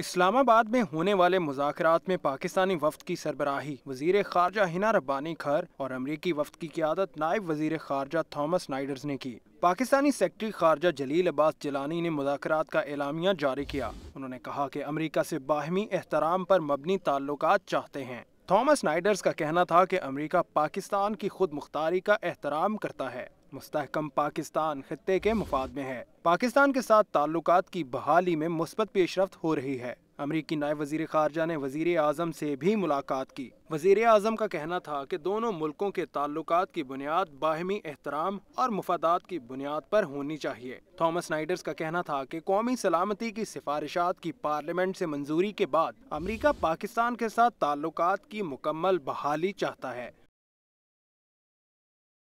इस्लामाबाद में होने वाले मुजात में पाकिस्तानी वफद की सरबराही वजीर खारजा हिना रब्बानी खर और अमरीकी वफद की क्यादत नायब वजीर खारजा थॉमस नाइडर्स ने की पाकिस्तानी सेक्रेटरी खारजा जलील अब्बास जलानी ने मुजात का एलामिया जारी किया उन्होंने कहा कि अमरीका से बाहमी एहतराम पर मबनी ताल्लुक चाहते हैं थॉमस नाइडर्स का कहना था कि अमरीका पाकिस्तान की खुद मुख्तारी का एहतराम करता है मुस्तकम पाकिस्तान खत्े के मफाद में है पाकिस्तान के साथ ताल्लुक की बहाली में मुस्बत पेशरफ हो रही है अमरीकी नायब वजीर खारजा ने वजीर अजम से भी मुलाकात की वजीर अजम का कहना था की दोनों मुल्कों के ताल्लुक की बुनियाद बाहमी एहतराम और मफादात की बुनियाद पर होनी चाहिए थॉमस नाइडर्स का कहना था की कौमी सलामती की सिफारिशात की पार्लियामेंट ऐसी मंजूरी के बाद अमरीका पाकिस्तान के साथ ताल्लुक की मुकम्मल बहाली चाहता है